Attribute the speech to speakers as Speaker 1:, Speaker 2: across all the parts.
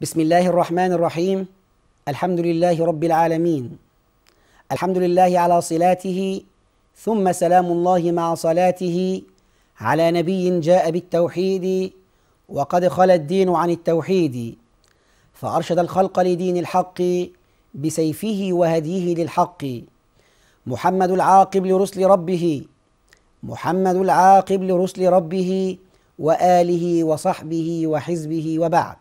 Speaker 1: بسم الله الرحمن الرحيم الحمد لله رب العالمين الحمد لله على صلاته ثم سلام الله مع صلاته على نبي جاء بالتوحيد وقد خلى الدين عن التوحيد فارشد الخلق لدين الحق بسيفه وهديه للحق محمد العاقب لرسل ربه محمد العاقب لرسل ربه واله وصحبه وحزبه وبعد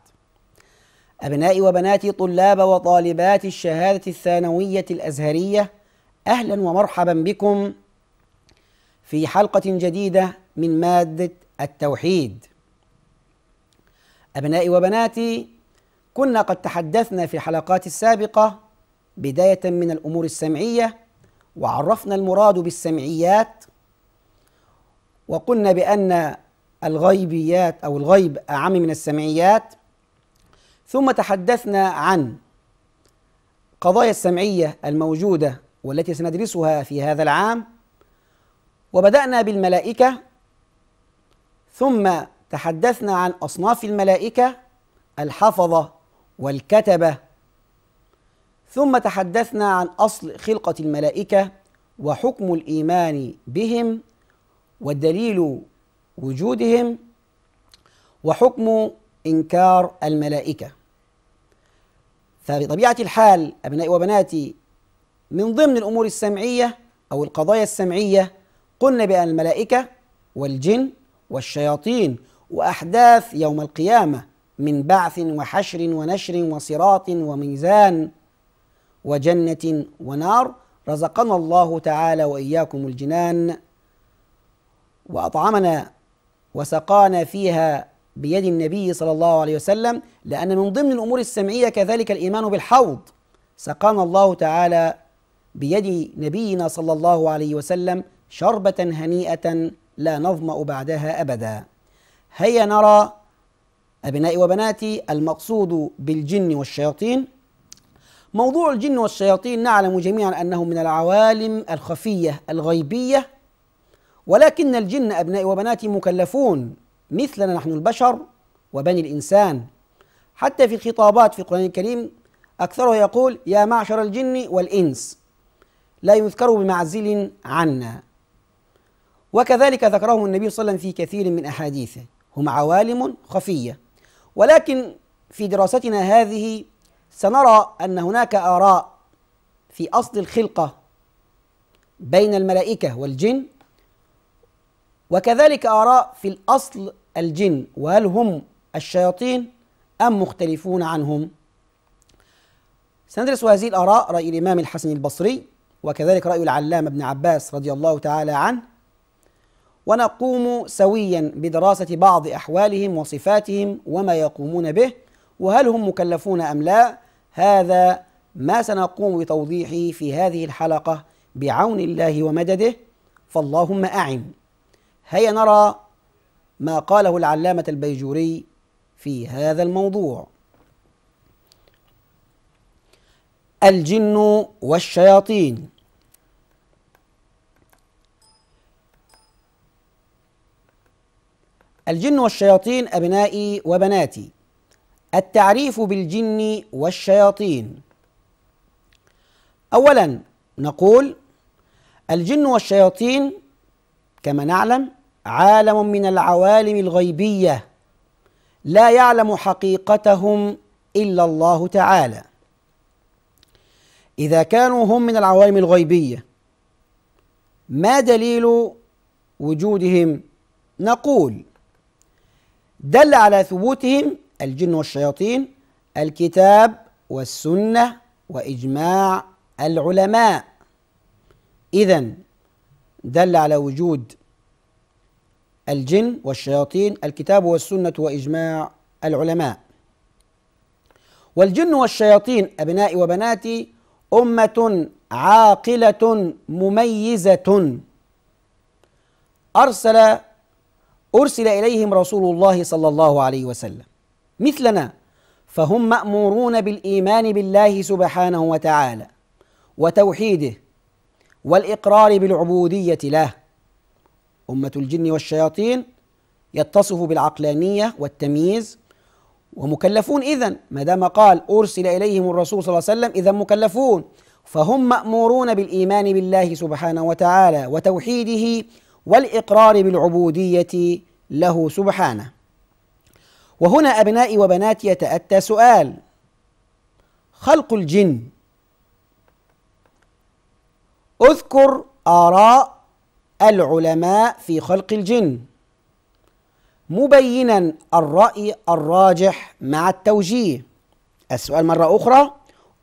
Speaker 1: أبنائي وبناتي طلاب وطالبات الشهادة الثانوية الأزهرية أهلا ومرحبا بكم في حلقة جديدة من مادة التوحيد. أبنائي وبناتي كنا قد تحدثنا في الحلقات السابقة بداية من الأمور السمعية وعرفنا المراد بالسمعيات وقلنا بأن الغيبيات أو الغيب أعم من السمعيات ثم تحدثنا عن قضايا السمعية الموجودة والتي سندرسها في هذا العام وبدأنا بالملائكة ثم تحدثنا عن أصناف الملائكة الحفظة والكتبة ثم تحدثنا عن أصل خلقة الملائكة وحكم الإيمان بهم ودليل وجودهم وحكم إنكار الملائكة فبطبيعة الحال أبنائي وبناتي من ضمن الأمور السمعية أو القضايا السمعية قلنا بأن الملائكة والجن والشياطين وأحداث يوم القيامة من بعث وحشر ونشر وصراط وميزان وجنة ونار رزقنا الله تعالى وإياكم الجنان وأطعمنا وسقانا فيها بيد النبي صلى الله عليه وسلم لأن من ضمن الأمور السمعية كذلك الإيمان بالحوض سقانا الله تعالى بيد نبينا صلى الله عليه وسلم شربة هنيئة لا نظمأ بعدها أبدا هيا نرى أبنائي وبناتي المقصود بالجن والشياطين موضوع الجن والشياطين نعلم جميعا أنه من العوالم الخفية الغيبية ولكن الجن أبنائي وبناتي مكلفون مثلنا نحن البشر وبني الإنسان حتى في الخطابات في القرآن الكريم أكثره يقول يا معشر الجن والإنس لا يذكر بمعزل عنا وكذلك ذكرهم النبي صلى الله عليه وسلم في كثير من أحاديثه هم عوالم خفية ولكن في دراستنا هذه سنرى أن هناك آراء في أصل الخلقة بين الملائكة والجن وكذلك آراء في الأصل الجن وهل هم الشياطين أم مختلفون عنهم سندرس هذه الآراء رأي الإمام الحسن البصري وكذلك رأي العلامة ابن عباس رضي الله تعالى عنه ونقوم سويا بدراسة بعض أحوالهم وصفاتهم وما يقومون به وهل هم مكلفون أم لا هذا ما سنقوم بتوضيحه في هذه الحلقة بعون الله ومدده فاللهم أعن هيا نرى ما قاله العلامة البيجوري في هذا الموضوع الجن والشياطين الجن والشياطين أبنائي وبناتي التعريف بالجن والشياطين أولا نقول الجن والشياطين كما نعلم عالم من العوالم الغيبيه لا يعلم حقيقتهم الا الله تعالى اذا كانوا هم من العوالم الغيبيه ما دليل وجودهم نقول دل على ثبوتهم الجن والشياطين الكتاب والسنه واجماع العلماء اذا دل على وجود الجن والشياطين الكتاب والسنة وإجماع العلماء والجن والشياطين أبنائي وبناتي أمة عاقلة مميزة أرسل أرسل إليهم رسول الله صلى الله عليه وسلم مثلنا فهم مأمورون بالإيمان بالله سبحانه وتعالى وتوحيده والإقرار بالعبودية له أمة الجن والشياطين يتصف بالعقلانية والتمييز ومكلفون إذا ما دام قال أرسل إليهم الرسول صلى الله عليه وسلم إذا مكلفون فهم مأمورون بالإيمان بالله سبحانه وتعالى وتوحيده والإقرار بالعبودية له سبحانه وهنا أبنائي وبناتي يتأتى سؤال خلق الجن اذكر آراء العلماء في خلق الجن مبينا الرأي الراجح مع التوجيه السؤال مرة أخرى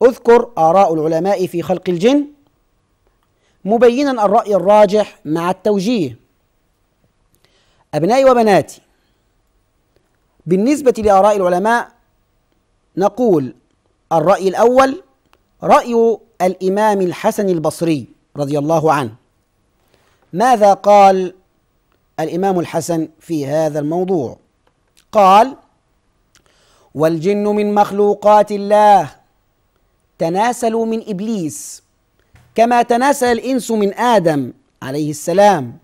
Speaker 1: اذكر آراء العلماء في خلق الجن مبينا الرأي الراجح مع التوجيه أبنائي وبناتي بالنسبة لآراء العلماء نقول الرأي الأول رأي الإمام الحسن البصري رضي الله عنه ماذا قال الامام الحسن في هذا الموضوع قال والجن من مخلوقات الله تناسلوا من ابليس كما تناسل الانس من ادم عليه السلام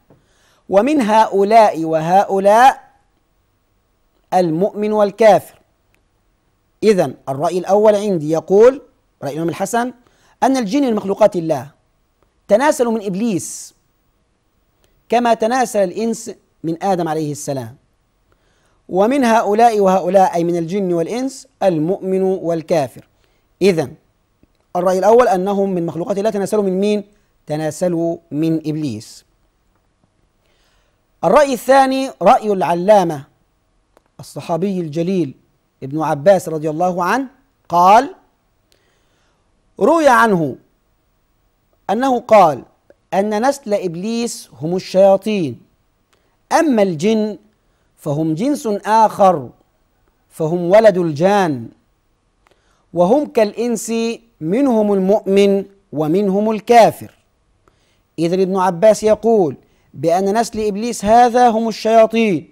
Speaker 1: ومن هؤلاء وهؤلاء المؤمن والكافر اذا الراي الاول عندي يقول راي الامام الحسن ان الجن من مخلوقات الله تناسلوا من ابليس كما تناسل الإنس من آدم عليه السلام ومن هؤلاء وهؤلاء أي من الجن والإنس المؤمن والكافر إذا الرأي الأول أنهم من مخلوقات الله تناسلوا من مين؟ تناسلوا من إبليس الرأي الثاني رأي العلامة الصحابي الجليل ابن عباس رضي الله عنه قال روي عنه أنه قال أن نسل إبليس هم الشياطين أما الجن فهم جنس آخر فهم ولد الجان وهم كالإنس منهم المؤمن ومنهم الكافر إذا ابن عباس يقول بأن نسل إبليس هذا هم الشياطين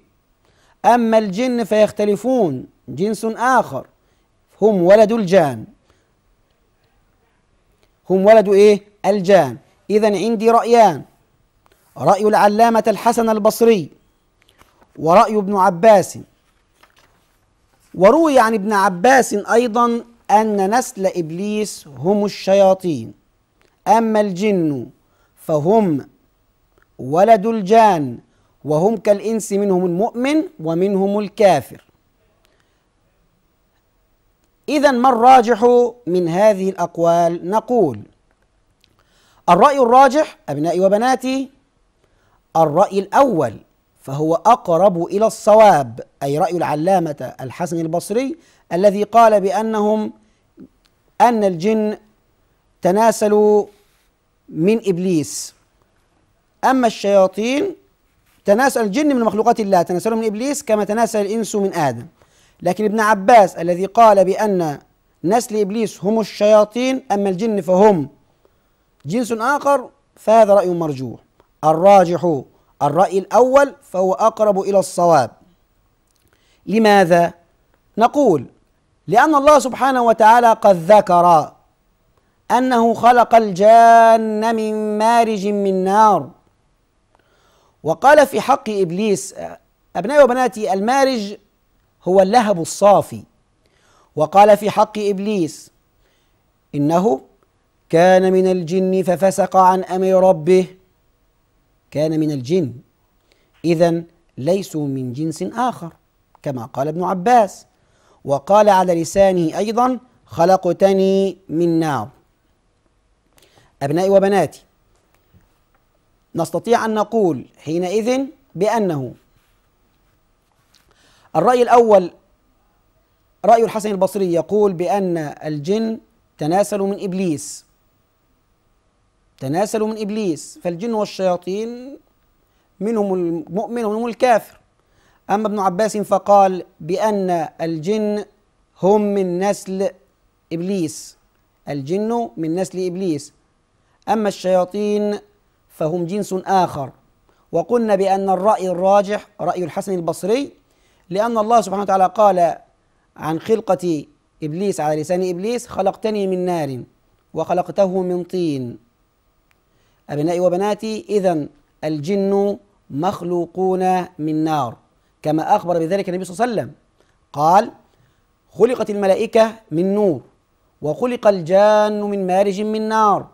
Speaker 1: أما الجن فيختلفون جنس آخر هم ولد الجان هم ولد إيه؟ الجان إذا عندي رأيان رأي العلامة الحسن البصري ورأي ابن عباس وروي عن ابن عباس أيضا أن نسل إبليس هم الشياطين أما الجن فهم ولد الجان وهم كالإنس منهم المؤمن ومنهم الكافر إذا ما الراجح من هذه الأقوال نقول الرأي الراجح أبنائي وبناتي الرأي الأول فهو أقرب إلى الصواب أي رأي العلامة الحسن البصري الذي قال بأنهم أن الجن تناسلوا من إبليس أما الشياطين تناسل الجن من مخلوقات الله تناسلوا من إبليس كما تناسل الإنس من آدم لكن ابن عباس الذي قال بأن نسل إبليس هم الشياطين أما الجن فهم جنس آخر فهذا رأي مرجوح الراجح الرأي الأول فهو أقرب إلى الصواب لماذا؟ نقول لأن الله سبحانه وتعالى قد ذكر أنه خلق الجان من مارج من نار وقال في حق إبليس أبنائي وبناتي المارج هو اللهب الصافي وقال في حق إبليس إنه كان من الجن ففسق عن امر ربه كان من الجن اذا ليسوا من جنس اخر كما قال ابن عباس وقال على لسانه ايضا خلقتني من نار ابنائي وبناتي نستطيع ان نقول حينئذ بانه الراي الاول راي الحسن البصري يقول بان الجن تناسلوا من ابليس تناسلوا من إبليس فالجن والشياطين منهم المؤمن ومنهم الكافر أما ابن عباس فقال بأن الجن هم من نسل إبليس الجن من نسل إبليس أما الشياطين فهم جنس آخر وقلنا بأن الرأي الراجح رأي الحسن البصري لأن الله سبحانه وتعالى قال عن خلقة إبليس على لسان إبليس خلقتني من نار وخلقته من طين أبنائي وبناتي إذا الجن مخلوقون من نار كما أخبر بذلك النبي صلى الله عليه وسلم قال خلقت الملائكة من نور وخلق الجان من مارج من نار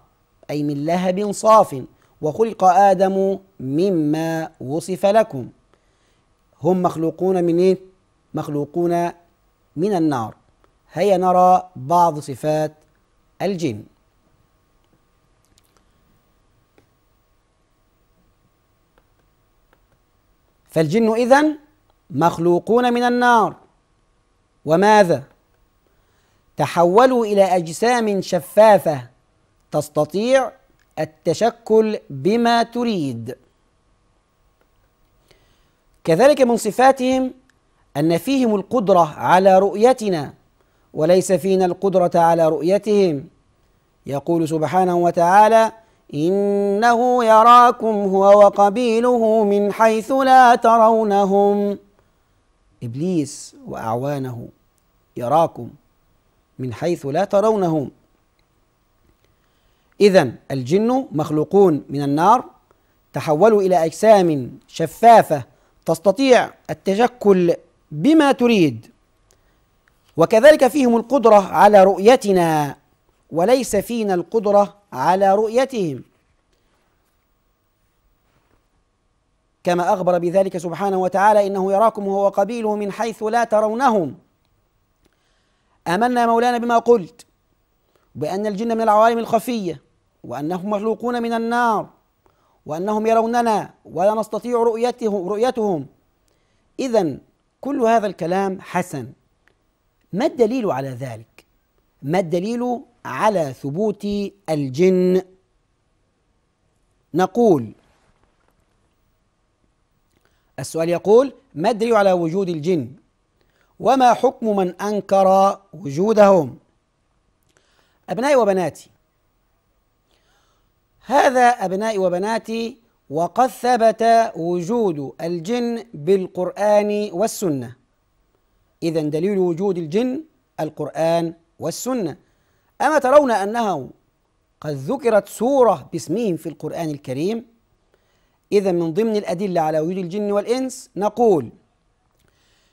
Speaker 1: أي من لهب صاف وخلق آدم مما وصف لكم هم مخلوقون من إيه؟ مخلوقون من النار هيا نرى بعض صفات الجن فالجن إذن مخلوقون من النار وماذا تحولوا إلى أجسام شفافة تستطيع التشكل بما تريد كذلك من صفاتهم أن فيهم القدرة على رؤيتنا وليس فينا القدرة على رؤيتهم يقول سبحانه وتعالى: إنه يراكم هو وقبيله من حيث لا ترونهم إبليس وأعوانه يراكم من حيث لا ترونهم إذا الجن مخلوقون من النار تحولوا إلى أجسام شفافة تستطيع التشكل بما تريد وكذلك فيهم القدرة على رؤيتنا وليس فينا القدرة على رؤيتهم كما أخبر بذلك سبحانه وتعالى إنه يراكم هو وقبيله من حيث لا ترونهم آمنا مولانا بما قلت بأن الجن من العوالم الخفية وأنهم مخلوقون من النار وأنهم يروننا ولا نستطيع رؤيتهم رؤيتهم إذا كل هذا الكلام حسن ما الدليل على ذلك؟ ما الدليل على ثبوت الجن نقول السؤال يقول ما الدليل على وجود الجن وما حكم من انكر وجودهم ابنائي وبناتي هذا ابنائي وبناتي وقد ثبت وجود الجن بالقران والسنه اذا دليل وجود الجن القران والسنه أما ترون أنه قد ذكرت سورة باسمهم في القرآن الكريم إذا من ضمن الأدلة على وجود الجن والإنس نقول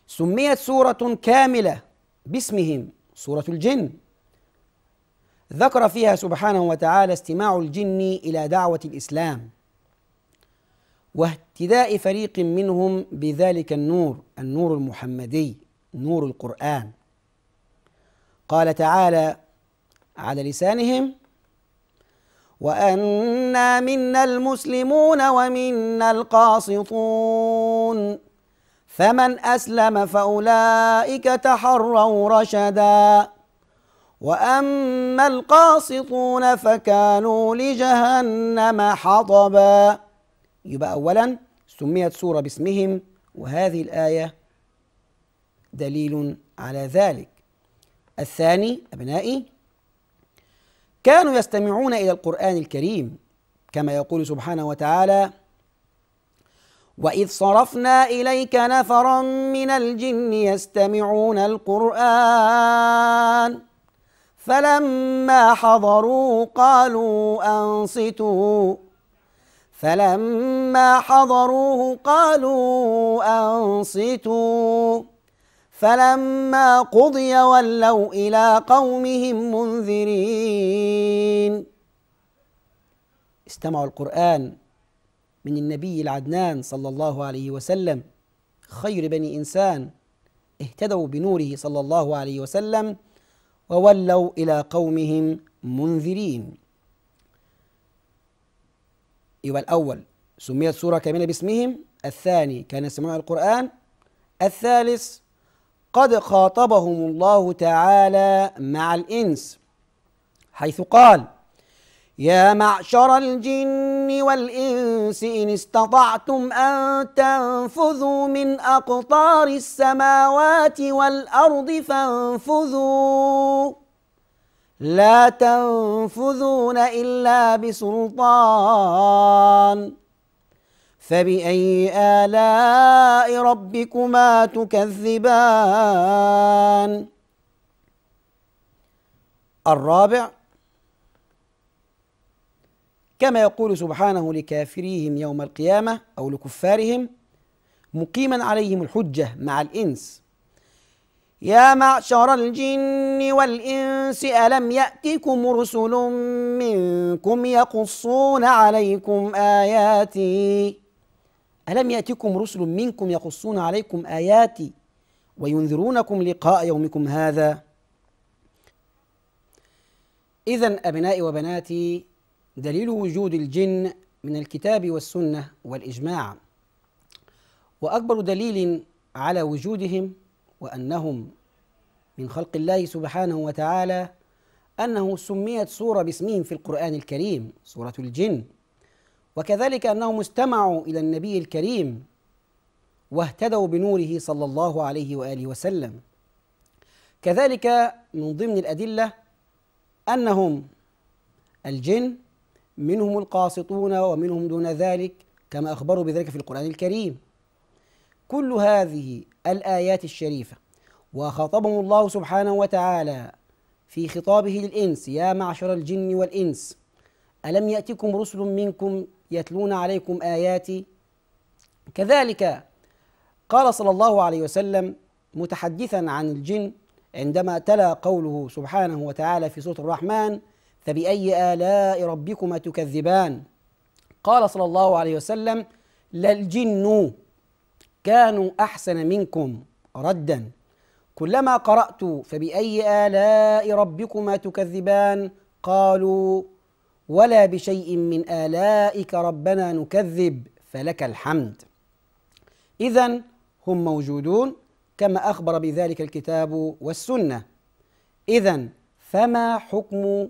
Speaker 1: سميت سورة كاملة باسمهم سورة الجن ذكر فيها سبحانه وتعالى استماع الجن إلى دعوة الإسلام واهتداء فريق منهم بذلك النور النور المحمدي نور القرآن قال تعالى على لسانهم وانا منا المسلمون ومنا القاسطون فمن اسلم فاولئك تحروا رشدا واما القاسطون فكانوا لجهنم حطبا يبقى اولا سميت سوره باسمهم وهذه الايه دليل على ذلك الثاني ابنائي كانوا يستمعون إلى القرآن الكريم كما يقول سبحانه وتعالى وإذ صرفنا إليك نفرا من الجن يستمعون القرآن فلما حضروا قالوا أنصتوا فلما حضروه قالوا أنصتوا فلما قضي ولوا إلى قومهم منذرين استمعوا القرآن من النبي العدنان صلى الله عليه وسلم خير بني إنسان اهتدوا بنوره صلى الله عليه وسلم وولوا إلى قومهم منذرين ايها الأول سميت سورة كاملة باسمهم الثاني كان سماع القرآن الثالث قد خاطبهم الله تعالى مع الإنس حيث قال يا معشر الجن والإنس إن استطعتم أن تنفذوا من أقطار السماوات والأرض فانفذوا لا تنفذون إلا بسلطان فبأي آلاء ربكما تكذبان الرابع كما يقول سبحانه لكافريهم يوم القيامة أو لكفارهم مقيما عليهم الحجة مع الإنس يا معشر الجن والإنس ألم يأتكم رسل منكم يقصون عليكم آياتي ألم يأتكم رسل منكم يقصون عليكم آياتي وينذرونكم لقاء يومكم هذا إذا أبنائي وبناتي دليل وجود الجن من الكتاب والسنة والإجماع وأكبر دليل على وجودهم وأنهم من خلق الله سبحانه وتعالى أنه سميت سورة باسمهم في القرآن الكريم سورة الجن وكذلك انهم استمعوا الى النبي الكريم واهتدوا بنوره صلى الله عليه واله وسلم كذلك من ضمن الادله انهم الجن منهم القاسطون ومنهم دون ذلك كما اخبروا بذلك في القران الكريم كل هذه الايات الشريفه وخاطبهم الله سبحانه وتعالى في خطابه للانس يا معشر الجن والانس الم ياتكم رسل منكم يتلون عليكم آياتي كذلك قال صلى الله عليه وسلم متحدثا عن الجن عندما تلا قوله سبحانه وتعالى في سوره الرحمن فبأي آلاء ربكما تكذبان قال صلى الله عليه وسلم للجن كانوا أحسن منكم ردا كلما قرأت فبأي آلاء ربكما تكذبان قالوا ولا بشيء من آلائك ربنا نكذب فلك الحمد إذا هم موجودون كما أخبر بذلك الكتاب والسنة إذا فما حكم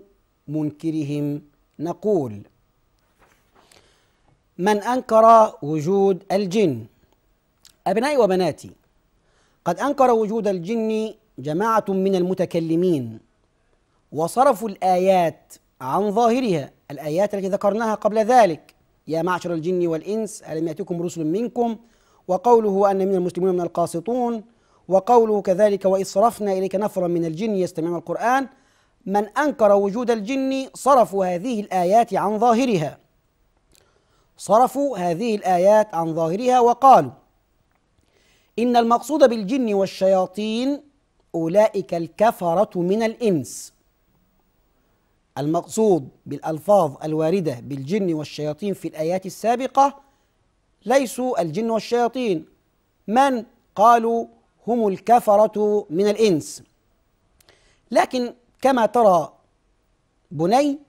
Speaker 1: منكرهم نقول من أنكر وجود الجن أبنائي وبناتي قد أنكر وجود الجن جماعة من المتكلمين وصرفوا الآيات عن ظاهرها الآيات التي ذكرناها قبل ذلك يا معشر الجن والإنس ألم يأتكم رسل منكم وقوله أن من المسلمين من القاسطون وقوله كذلك وإذ صرفنا إليك نفرا من الجن يستمعون القرآن من أنكر وجود الجن صرفوا هذه الآيات عن ظاهرها صرفوا هذه الآيات عن ظاهرها وقالوا إن المقصود بالجن والشياطين أولئك الكفرة من الإنس المقصود بالألفاظ الواردة بالجن والشياطين في الآيات السابقة ليسوا الجن والشياطين من قالوا هم الكفرة من الإنس لكن كما ترى بني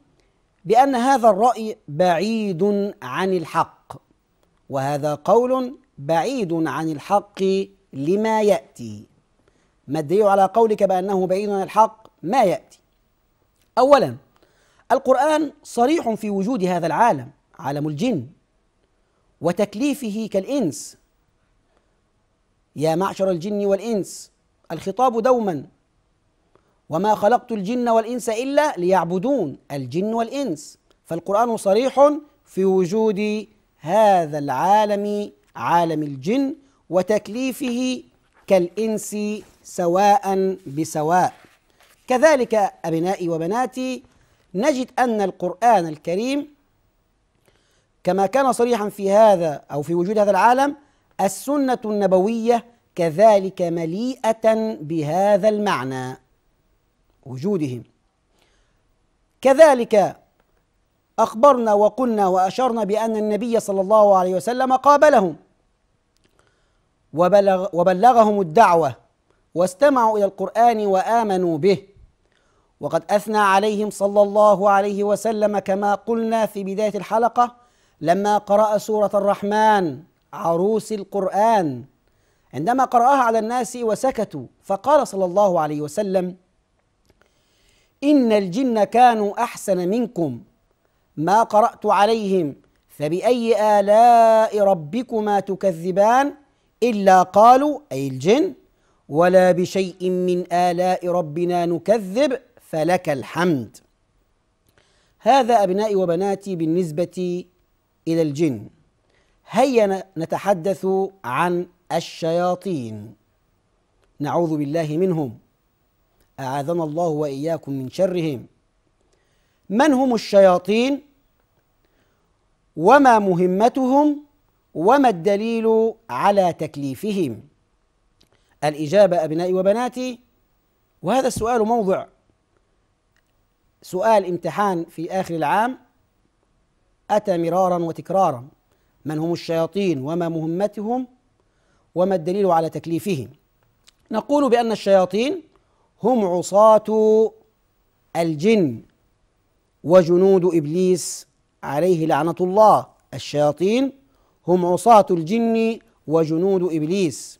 Speaker 1: بأن هذا الرأي بعيد عن الحق وهذا قول بعيد عن الحق لما يأتي ما الدليل على قولك بأنه بعيد عن الحق ما يأتي أولاً القرآن صريح في وجود هذا العالم عالم الجن وتكليفه كالإنس يا معشر الجن والإنس الخطاب دوما وما خلقت الجن والإنس إلا ليعبدون الجن والإنس فالقرآن صريح في وجود هذا العالم عالم الجن وتكليفه كالإنس سواء بسواء كذلك أبنائي وبناتي نجد أن القرآن الكريم كما كان صريحا في هذا أو في وجود هذا العالم السنة النبوية كذلك مليئة بهذا المعنى وجودهم كذلك أخبرنا وقلنا وأشرنا بأن النبي صلى الله عليه وسلم قابلهم وبلغ وبلغهم الدعوة واستمعوا إلى القرآن وآمنوا به وقد اثنى عليهم صلى الله عليه وسلم كما قلنا في بدايه الحلقه لما قرا سوره الرحمن عروس القران عندما قراها على الناس وسكتوا فقال صلى الله عليه وسلم ان الجن كانوا احسن منكم ما قرات عليهم فباي الاء ربكما تكذبان الا قالوا اي الجن ولا بشيء من الاء ربنا نكذب فلك الحمد هذا أبنائي وبناتي بالنسبة إلى الجن هيا نتحدث عن الشياطين نعوذ بالله منهم أعاذنا الله وإياكم من شرهم من هم الشياطين وما مهمتهم وما الدليل على تكليفهم الإجابة أبنائي وبناتي وهذا السؤال موضع سؤال امتحان في آخر العام أتى مرارا وتكرارا من هم الشياطين وما مهمتهم وما الدليل على تكليفهم نقول بأن الشياطين هم عصاة الجن وجنود إبليس عليه لعنة الله الشياطين هم عصاة الجن وجنود إبليس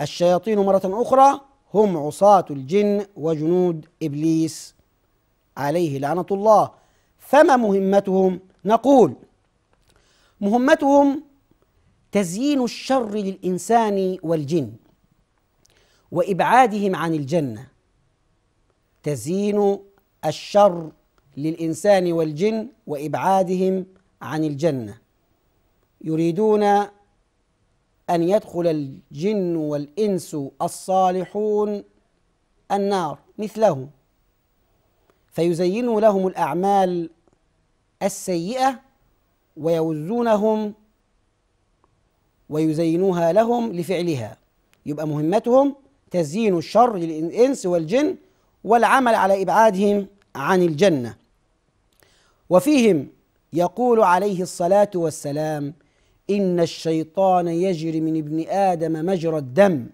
Speaker 1: الشياطين مرة أخرى هم عصاة الجن وجنود إبليس عليه لعنة الله فما مهمتهم؟ نقول مهمتهم تزيين الشر للإنسان والجن وإبعادهم عن الجنة تزيين الشر للإنسان والجن وإبعادهم عن الجنة يريدون أن يدخل الجن والإنس الصالحون النار مثلهم فيزين لهم الأعمال السيئة ويوزونهم ويزينوها لهم لفعلها يبقى مهمتهم تزيين الشر للإنس والجن والعمل على إبعادهم عن الجنة وفيهم يقول عليه الصلاة والسلام إن الشيطان يجري من ابن آدم مجرى الدم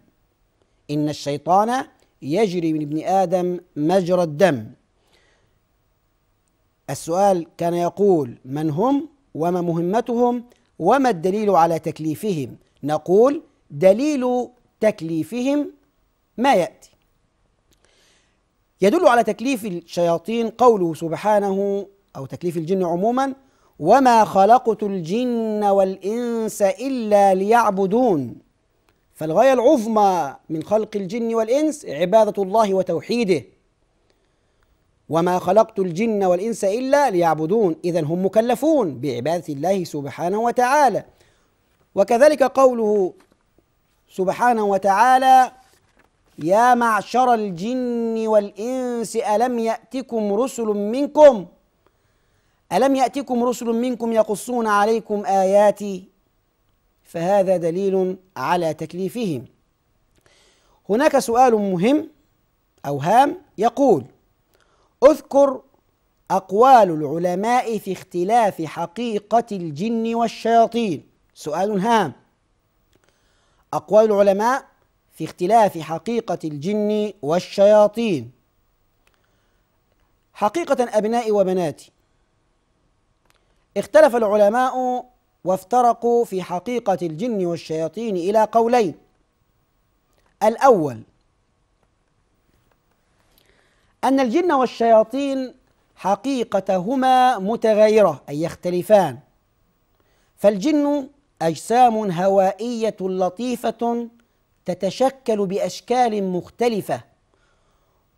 Speaker 1: إن الشيطان يجري من ابن آدم مجرى الدم السؤال كان يقول من هم وما مهمتهم وما الدليل على تكليفهم نقول دليل تكليفهم ما ياتي يدل على تكليف الشياطين قوله سبحانه او تكليف الجن عموما وما خلقت الجن والانس الا ليعبدون فالغايه العظمى من خلق الجن والانس عباده الله وتوحيده وما خلقت الجن والإنس إلا ليعبدون إذا هم مكلفون بعبادة الله سبحانه وتعالى وكذلك قوله سبحانه وتعالى يا معشر الجن والإنس ألم يأتكم رسل منكم ألم يأتكم رسل منكم يقصون عليكم آياتي فهذا دليل على تكليفهم هناك سؤال مهم أو هام يقول اذكر أقوال العلماء في اختلاف حقيقة الجن والشياطين سؤال هام أقوال العلماء في اختلاف حقيقة الجن والشياطين حقيقة أبنائي وبناتي اختلف العلماء وافترقوا في حقيقة الجن والشياطين إلى قولين الأول أن الجن والشياطين حقيقتهما متغايرة أي يختلفان فالجن أجسام هوائية لطيفة تتشكل بأشكال مختلفة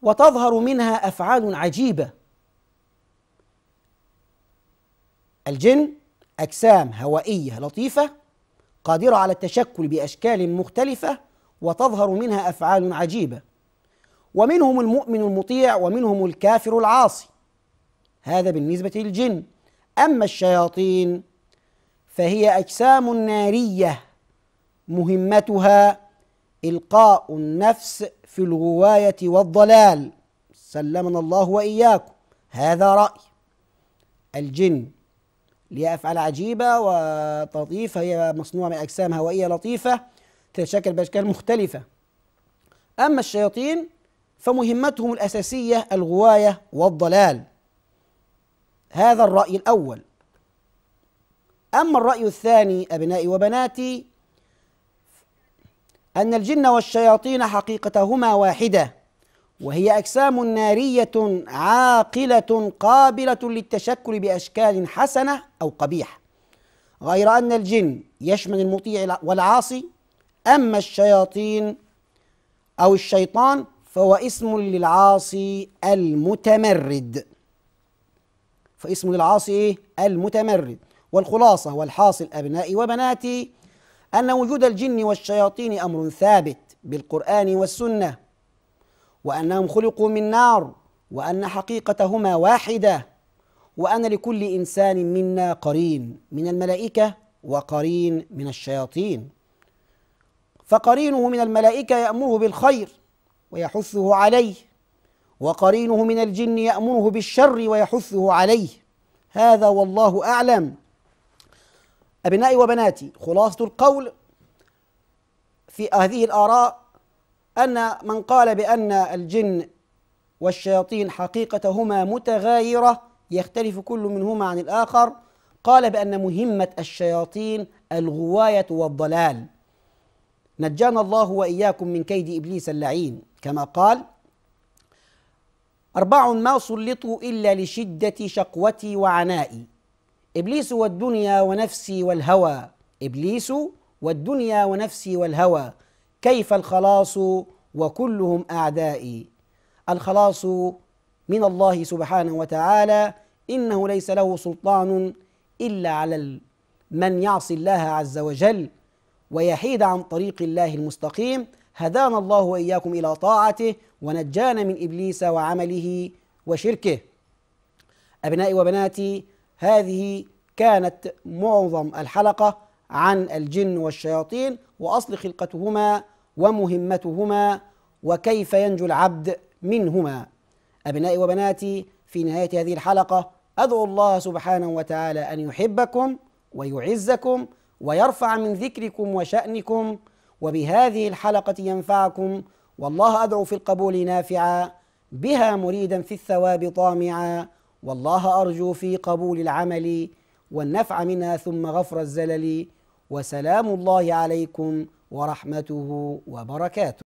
Speaker 1: وتظهر منها أفعال عجيبة الجن أجسام هوائية لطيفة قادرة على التشكل بأشكال مختلفة وتظهر منها أفعال عجيبة ومنهم المؤمن المطيع ومنهم الكافر العاصي هذا بالنسبة للجن أما الشياطين فهي أجسام نارية مهمتها إلقاء النفس في الغواية والضلال سلمنا الله وإياكم هذا رأي الجن ليها أفعال عجيبة ولطيفة هي مصنوعة من أجسام هوائية لطيفة تتشكل بأشكال مختلفة أما الشياطين فمهمتهم الاساسيه الغوايه والضلال هذا الراي الاول اما الراي الثاني ابنائي وبناتي ان الجن والشياطين حقيقتهما واحده وهي اجسام ناريه عاقله قابله للتشكل باشكال حسنه او قبيحه غير ان الجن يشمل المطيع والعاصي اما الشياطين او الشيطان فهو اسم للعاصي المتمرد فاسم للعاصي إيه؟ المتمرد والخلاصة والحاصل أبنائي وبناتي أن وجود الجن والشياطين أمر ثابت بالقرآن والسنة وأنهم خلقوا من نار وأن حقيقتهما واحدة وأن لكل إنسان منا قرين من الملائكة وقرين من الشياطين فقرينه من الملائكة يأمره بالخير ويحثه عليه وقرينه من الجن يأمره بالشر ويحثه عليه هذا والله أعلم أبنائي وبناتي خلاصة القول في هذه الآراء أن من قال بأن الجن والشياطين حقيقتهما متغايرة يختلف كل منهما عن الآخر قال بأن مهمة الشياطين الغواية والضلال نجانا الله وإياكم من كيد إبليس اللعين كما قال أربع ما سلطوا إلا لشدة شقوتي وعنائي إبليس والدنيا ونفسي والهوى إبليس والدنيا ونفسي والهوى كيف الخلاص وكلهم أعدائي الخلاص من الله سبحانه وتعالى إنه ليس له سلطان إلا على من يعصي الله عز وجل ويحيد عن طريق الله المستقيم هدانا الله واياكم الى طاعته ونجانا من ابليس وعمله وشركه. ابنائي وبناتي هذه كانت معظم الحلقه عن الجن والشياطين واصل خلقتهما ومهمتهما وكيف ينجو العبد منهما. ابنائي وبناتي في نهايه هذه الحلقه ادعو الله سبحانه وتعالى ان يحبكم ويعزكم ويرفع من ذكركم وشانكم وبهذه الحلقة ينفعكم والله أدعو في القبول نافعا بها مريدا في الثواب طامعا والله أرجو في قبول العمل والنفع منها ثم غفر الزلل وسلام الله عليكم ورحمته وبركاته